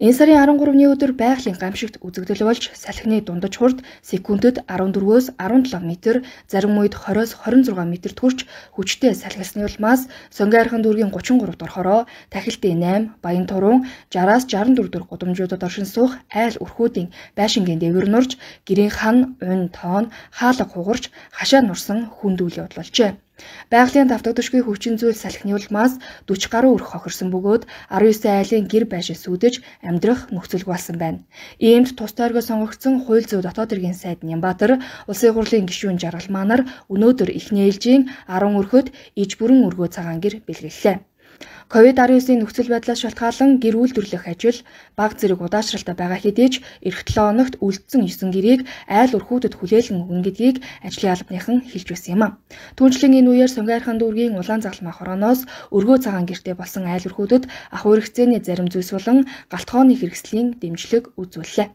Энэ сарын 13-ны өдөр байгалийн гамшигт үзэгдэл болж салхины дундаж хурд секундэд 14-өөс 17 м, зарим үед 20-оос 26 м хүрч хүчтэй салхилсны улмаас Сонгиархан дүүргийн 33-т орохороо Тахилтын 8, Баянтурун 60-аас 64 дэх гудамжуудад оршин суух айл өрхүүдийн байшингийн дэвэр нурж гэрийн хан, уйн, тоон, хаалга хугарч хашаа нурсан хүндүүлээ бодлолжээ. Байгалийн давтагдшгүй хүчин зүйл салхины улмаас 40 гаруй өрх хохирсон бөгөөд 19 айлын гэр байшин сүйдэж амьдрах нөхцөл болсон байна. Иймд тус тойргоо сонгогдсон хууль зүйн дотоод иргэн сайд Нямбатар улсын хурлын гишүүн жаргал манар өнөөдөр эхний ээлжийн 10 өрхөд иж бүрэн өргөө цагаан гэр бэлгэллээ. COVID-19-ийн нөхцөл байдлаас шалтгаалan гэр үйлдвэрлэх ажил баг зэрэг удаашралтай байгаа хэдий ч эх 7 хоногт үлдсэн 9 гэрийг айл өрхүүдэд хүлээлгэн өгнө гэдгийг ажлын албаныхан хэлж байсан юм а. Түүнчлэн энэ үеэр Сунгайрхан дүүргийн улаан загалмай хорооноос өргөө цагаан гэртээ болсон айл өрхүүдэд ах урагцээний зарим зүйлс болон галтхооны хэрэгслийн дэмжлэг үзүүллээ.